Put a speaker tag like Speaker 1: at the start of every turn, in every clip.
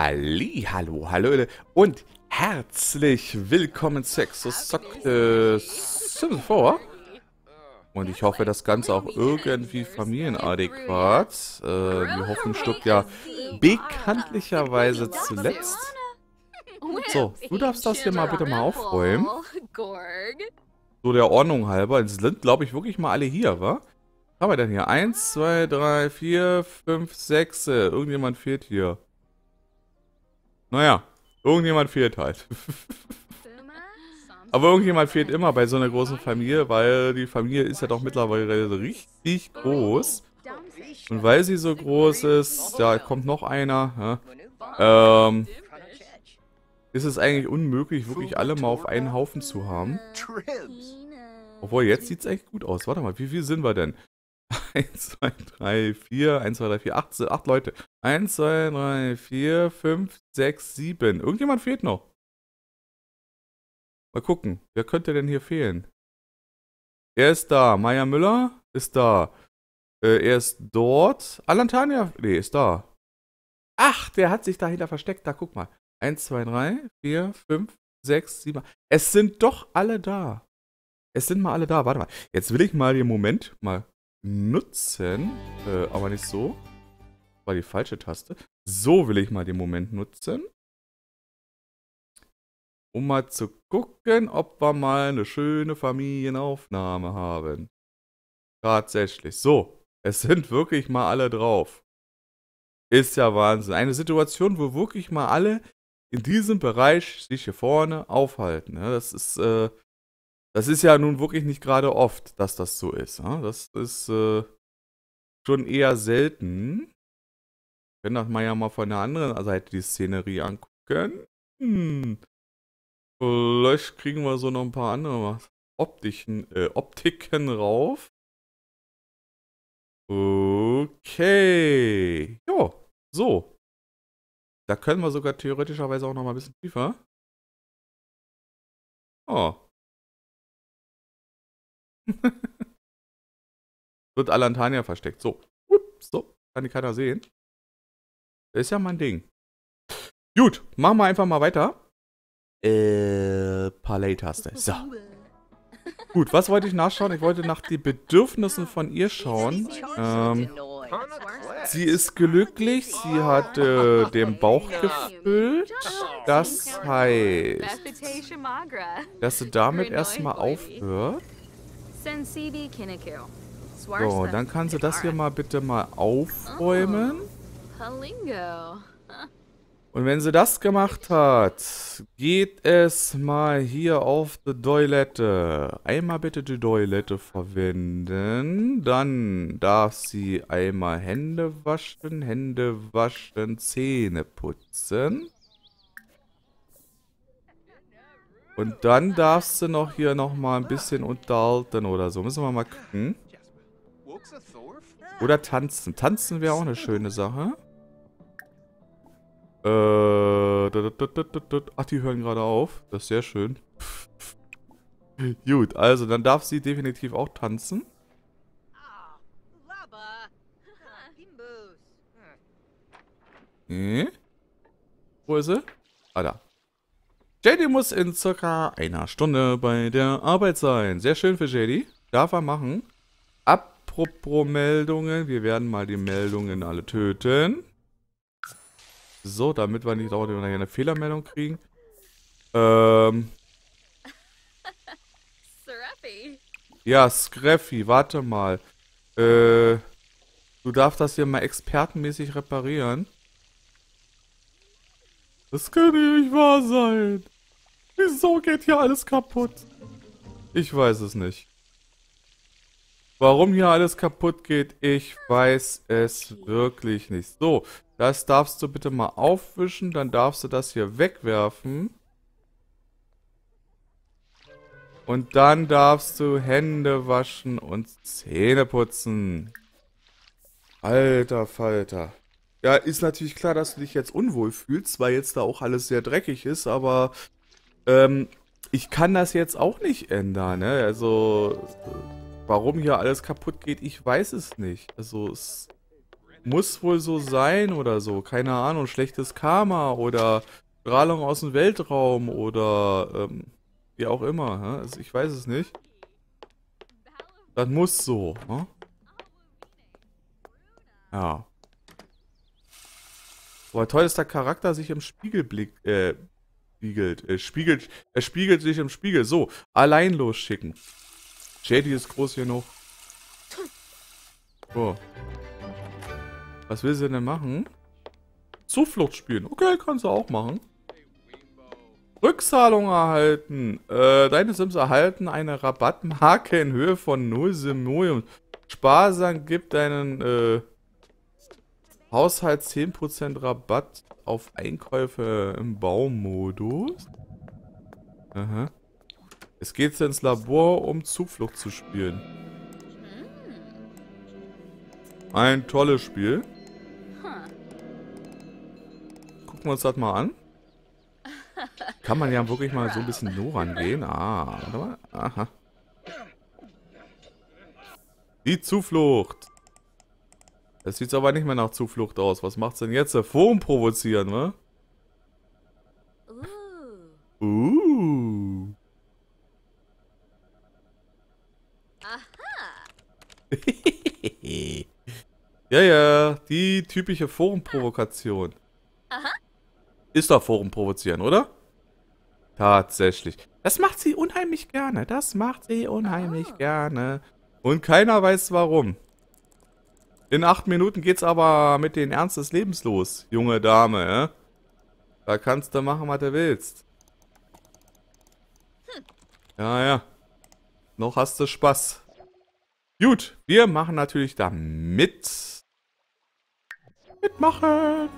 Speaker 1: Halli, hallo, hallöle und herzlich willkommen zu Exosocte Sims 4. Und ich hoffe, das Ganze auch irgendwie familienadäquat. Äh, wir hoffen, stirbt ja bekanntlicherweise zuletzt. So, du darfst das hier mal bitte mal aufräumen. So der Ordnung halber. Es sind, glaube ich, wirklich mal alle hier, wa? Was haben wir denn hier? Eins, zwei, drei, vier, fünf, sechs. Äh, irgendjemand fehlt hier. Naja, irgendjemand fehlt halt. Aber irgendjemand fehlt immer bei so einer großen Familie, weil die Familie ist ja doch mittlerweile richtig groß. Und weil sie so groß ist, da kommt noch einer. Ja, ähm, ist es eigentlich unmöglich, wirklich alle mal auf einen Haufen zu haben. Obwohl, jetzt sieht es echt gut aus. Warte mal, wie viel sind wir denn? 1, 2, 3, 4, 1, 2, 3, 4, 8, 8 Leute. 1, 2, 3, 4, 5, 6, 7. Irgendjemand fehlt noch. Mal gucken, wer könnte denn hier fehlen? Er ist da. Maya Müller ist da. Äh, er ist dort. Alantania, nee, ist da. Ach, der hat sich dahinter versteckt. Da, guck mal. 1, 2, 3, 4, 5, 6, 7. Es sind doch alle da. Es sind mal alle da. Warte mal. Jetzt will ich mal den Moment mal nutzen. Äh, aber nicht so war die falsche Taste. So will ich mal den Moment nutzen. Um mal zu gucken, ob wir mal eine schöne Familienaufnahme haben. Tatsächlich. So, es sind wirklich mal alle drauf. Ist ja Wahnsinn. Eine Situation, wo wirklich mal alle in diesem Bereich sich hier vorne aufhalten. Ne? Das ist, äh, das ist ja nun wirklich nicht gerade oft, dass das so ist. Ne? Das ist äh, schon eher selten können das mal ja mal von der anderen Seite die Szenerie angucken. Hm. Vielleicht kriegen wir so noch ein paar andere Optiken, äh, Optiken rauf.
Speaker 2: Okay. Jo, so. Da können wir sogar theoretischerweise auch noch mal ein bisschen tiefer. Oh. Wird Alantania versteckt. So. Ups, So, kann die keiner sehen.
Speaker 1: Ist ja mein Ding. Gut, machen wir einfach mal weiter.
Speaker 2: Äh,
Speaker 1: Palais-Taste. So. Gut, was wollte ich nachschauen? Ich wollte nach den Bedürfnissen von ihr schauen. Ähm, sie ist glücklich, sie hat äh, den Bauch gefüllt. Das heißt,
Speaker 2: dass sie damit erstmal aufhört. So, dann kann sie das hier
Speaker 1: mal bitte mal aufräumen.
Speaker 2: Lingo.
Speaker 1: Und wenn sie das gemacht hat, geht es mal hier auf die Toilette. Einmal bitte die Toilette verwenden. Dann darf sie einmal Hände waschen, Hände waschen, Zähne putzen. Und dann darfst du noch hier nochmal ein bisschen unterhalten oder so. Müssen wir mal gucken. Oder tanzen. Tanzen wäre auch eine schöne Sache. Äh, ach, die hören gerade auf. Das ist sehr schön. Gut, also dann darf sie definitiv auch tanzen. Hm? Wo ist sie? Ah, da. JD muss in circa einer Stunde bei der Arbeit sein. Sehr schön für JD. Darf er machen. Apropos Meldungen. Wir werden mal die Meldungen alle töten. So, damit wir nicht dauernd eine Fehlermeldung kriegen. Ähm. Ja, Scraffy, warte mal. Äh, du darfst das hier mal expertenmäßig reparieren. Das kann nicht wahr sein. Wieso geht hier alles kaputt? Ich weiß es nicht. Warum hier alles kaputt geht, ich weiß es wirklich nicht. So, das darfst du bitte mal aufwischen, dann darfst du das hier wegwerfen. Und dann darfst du Hände waschen und Zähne putzen. Alter Falter. Ja, ist natürlich klar, dass du dich jetzt unwohl fühlst, weil jetzt da auch alles sehr dreckig ist, aber ähm, ich kann das jetzt auch nicht ändern, ne? Also, warum hier alles kaputt geht, ich weiß es nicht. Also, es muss wohl so sein oder so. Keine Ahnung, schlechtes Karma oder Strahlung aus dem Weltraum oder ähm, wie auch immer. Hä? Ne? Also ich weiß es nicht. Das muss so. Hä? Ne? Ja. Boah, toll, dass der Charakter sich im Spiegelblick, äh, spiegelt, äh, spiegelt, er spiegelt sich im Spiegel. So, allein losschicken. Shady ist groß genug. Oh. Was will sie denn machen? Zuflucht spielen. Okay, kannst du auch machen. Rückzahlung erhalten. Äh, deine Sims erhalten eine Rabattmarke in Höhe von 0 Simoleum. Sparsam gibt deinen äh, Haushalt 10% Rabatt auf Einkäufe im Baumodus. Aha. Es geht ins Labor, um Zuflucht zu spielen. Mhm. Ein tolles Spiel gucken wir uns das mal an. Kann man ja wirklich mal so ein bisschen nur rangehen. Ah, warte mal. Aha. Die Zuflucht. Das sieht aber nicht mehr nach Zuflucht aus. Was macht's denn jetzt? Foam provozieren, ne? Uh.
Speaker 2: Aha.
Speaker 1: ja, ja. Die typische Forumprovokation. Aha. Ist doch Forum provozieren, oder? Tatsächlich. Das macht sie unheimlich gerne. Das macht sie unheimlich ah. gerne. Und keiner weiß warum. In acht Minuten geht's aber mit den Ernst des Lebens los, junge Dame. Ja? Da kannst du machen, was du willst. Hm. Ja, ja. Noch hast du Spaß. Gut, wir machen natürlich da mit. Mitmachen.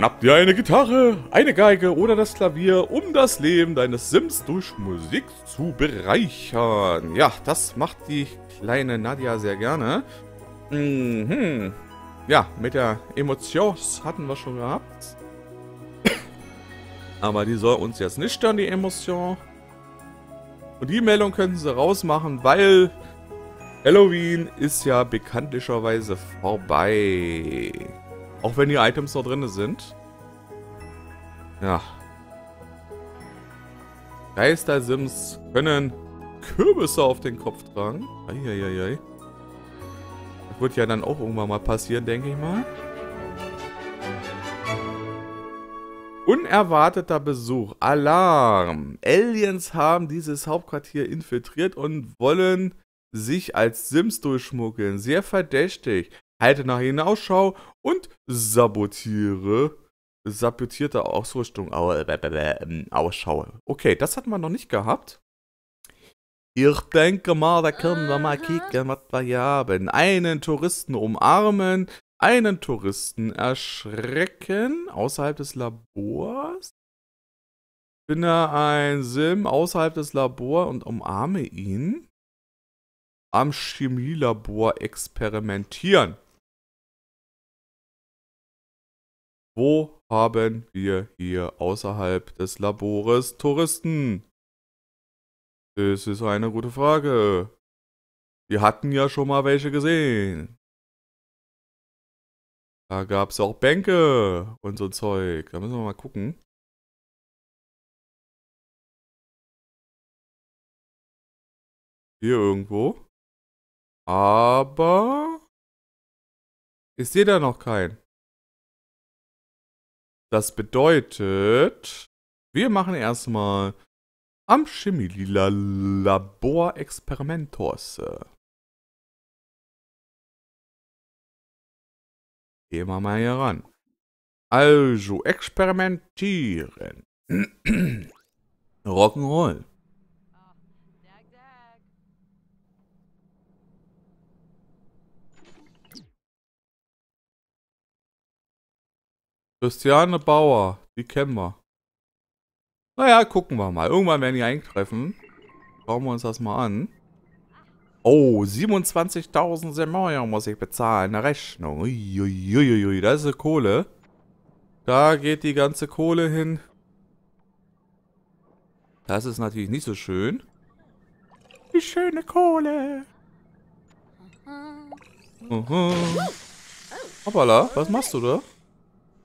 Speaker 1: Schnapp dir eine Gitarre, eine Geige oder das Klavier, um das Leben deines Sims durch Musik zu bereichern. Ja, das macht die kleine Nadja sehr gerne. Mhm. Ja, mit der Emotions hatten wir schon gehabt. Aber die soll uns jetzt nicht stören, die Emotion. Und die Meldung könnten sie rausmachen, weil Halloween ist ja bekanntlicherweise vorbei. Auch wenn die Items da drin sind. Ja. Geister-Sims können Kürbisse auf den Kopf tragen. Eieiei. Das wird ja dann auch irgendwann mal passieren, denke ich mal. Unerwarteter Besuch. Alarm. Aliens haben dieses Hauptquartier infiltriert und wollen sich als Sims durchschmuggeln. Sehr verdächtig halte nach ihnen Ausschau und sabotiere. Sabotierte Ausrüstung äh, ähm, Ausschau. Okay, das hatten wir noch nicht gehabt. Ich denke mal, da können wir mal kicken, was wir haben. Einen Touristen umarmen, einen Touristen erschrecken außerhalb des Labors. Bin da ein Sim außerhalb des Labors und umarme ihn. Am Chemielabor experimentieren. Wo haben wir hier außerhalb des Labores
Speaker 2: Touristen? Das ist eine gute Frage. Wir hatten ja schon mal welche gesehen. Da gab es auch Bänke und so Zeug. Da müssen wir mal gucken. Hier irgendwo. Aber... Ich sehe da noch keinen. Das bedeutet, wir machen erstmal am Chemielila Labor Experimentos. Gehen wir mal hier ran. Also, experimentieren. Rock'n'Roll.
Speaker 1: Christiane Bauer, die kennen wir.
Speaker 2: Naja, gucken
Speaker 1: wir mal. Irgendwann werden die eintreffen. Schauen wir uns das mal an. Oh, 27.000 Semoia muss ich bezahlen. Eine Rechnung. Uiuiuiui, das ist eine Kohle. Da geht die ganze Kohle hin. Das ist natürlich nicht so schön. Die schöne Kohle. Mhm. Hoppala, was machst du da?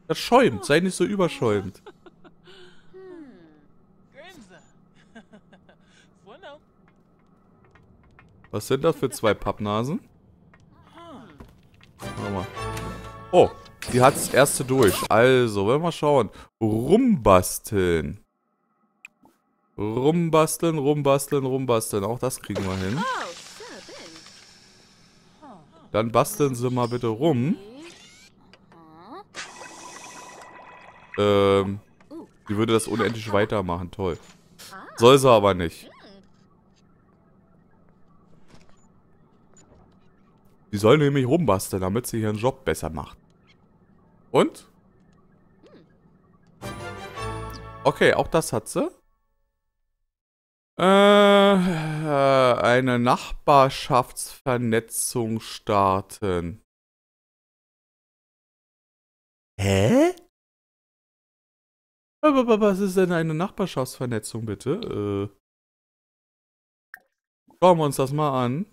Speaker 1: Das schäumt, sei nicht so überschäumt. Was sind das für zwei Pappnasen? mal. Oh, die hat das erste durch. Also, wollen wir mal schauen. Rumbasteln. Rumbasteln, rumbasteln, rumbasteln. Auch das kriegen wir hin. Dann basteln sie mal bitte rum. Ähm, die würde das unendlich weitermachen. Toll. Soll sie aber nicht. Die soll nämlich rumbasteln, damit sie ihren Job besser macht. Und? Okay, auch das hat sie. Äh, eine Nachbarschaftsvernetzung
Speaker 2: starten. Hä? Aber, aber was ist denn eine Nachbarschaftsvernetzung, bitte? Äh, schauen wir uns das mal an.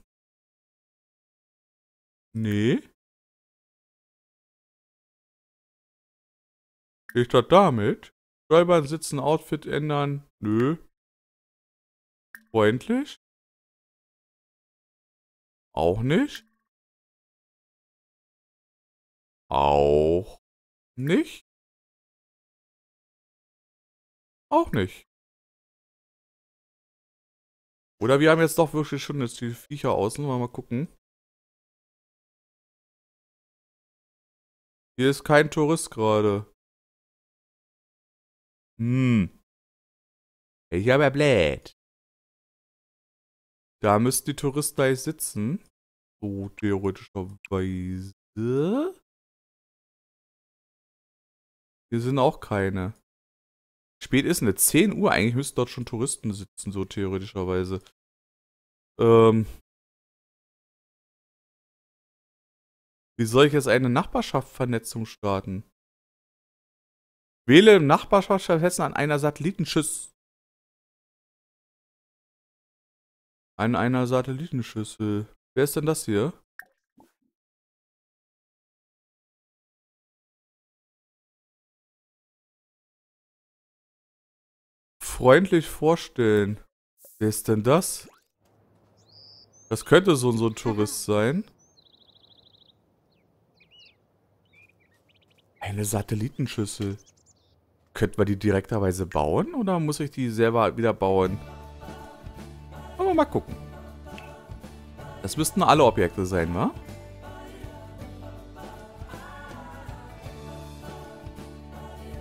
Speaker 2: Nee. Ich das damit? Steuern, sitzen, Outfit ändern? Nö. Freundlich? Auch nicht? Auch nicht? Auch nicht. Oder wir haben jetzt doch wirklich schon jetzt die Viecher außen. Mal, mal gucken. Hier ist kein Tourist gerade. Hm. Ich habe blöd. Da müssten die Touristen gleich sitzen. So theoretischerweise. Hier sind auch keine spät ist denn das? 10 Uhr? Eigentlich müssten dort schon Touristen sitzen, so theoretischerweise. Ähm. Wie soll ich jetzt eine Nachbarschaftsvernetzung starten? Wähle Nachbarschaft stattdessen an einer Satellitenschüssel. An einer Satellitenschüssel. Wer ist denn das hier? Freundlich vorstellen. Wer ist denn das? Das könnte so, so
Speaker 1: ein Tourist sein. Eine Satellitenschüssel. Könnten wir die direkterweise bauen oder muss ich die selber wieder bauen? Wollen wir mal gucken. Das müssten alle Objekte sein, wa?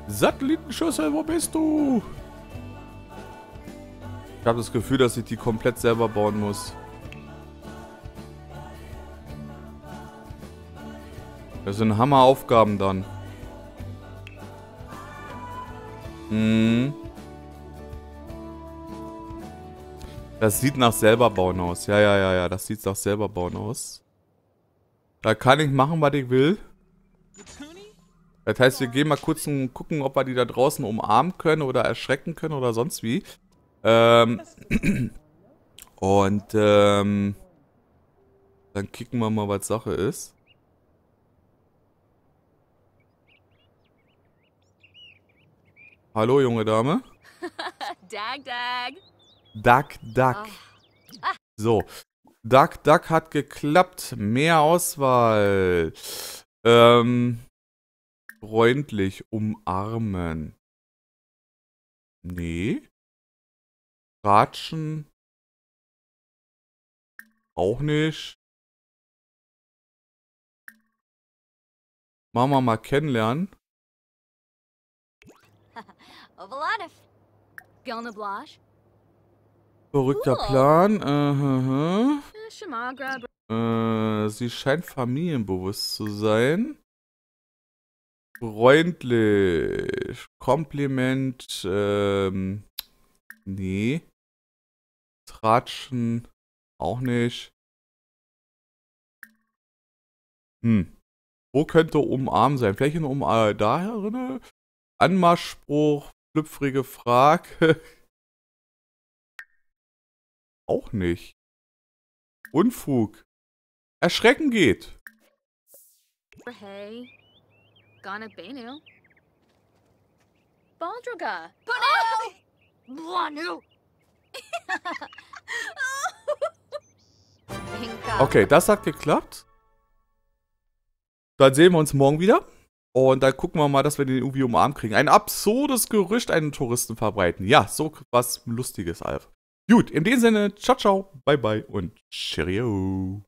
Speaker 1: Satellitenschüssel, wo bist du? Ich habe das Gefühl, dass ich die komplett selber bauen muss. Das sind Hammeraufgaben dann. Hm. Das sieht nach selber bauen aus. Ja, ja, ja, ja. Das sieht nach selber bauen aus. Da kann ich machen, was ich will. Das heißt, wir gehen mal kurz und gucken, ob wir die da draußen umarmen können oder erschrecken können oder sonst wie. Ähm, und ähm, dann kicken wir mal, was Sache ist. Hallo, junge Dame.
Speaker 2: Dag, Dag.
Speaker 1: Dag, Dag. Oh. So. Dag, Dag hat geklappt. Mehr Auswahl. Ähm,
Speaker 2: freundlich umarmen. Nee. Ratschen. Auch nicht. Mama mal kennenlernen.
Speaker 1: Verrückter Plan. Äh, äh, äh. sie scheint familienbewusst zu sein. Freundlich. Kompliment. Ähm,
Speaker 2: nee. Tratschen auch nicht. Hm. Wo könnte umarmen sein? Vielleicht in umarmen äh, da herin? Anmarschspruch, schlüpfrige Frage. auch nicht. Unfug. Erschrecken geht. Hey. Gonna Banu. Baldraga. Banu! Banu!
Speaker 1: Okay, das hat geklappt. Dann sehen wir uns morgen wieder. Und dann gucken wir mal, dass wir den irgendwie umarmt kriegen. Ein absurdes Gerücht einen Touristen verbreiten. Ja, so was
Speaker 2: Lustiges, Alf. Gut, in dem Sinne, ciao, ciao, bye, bye und cheerio.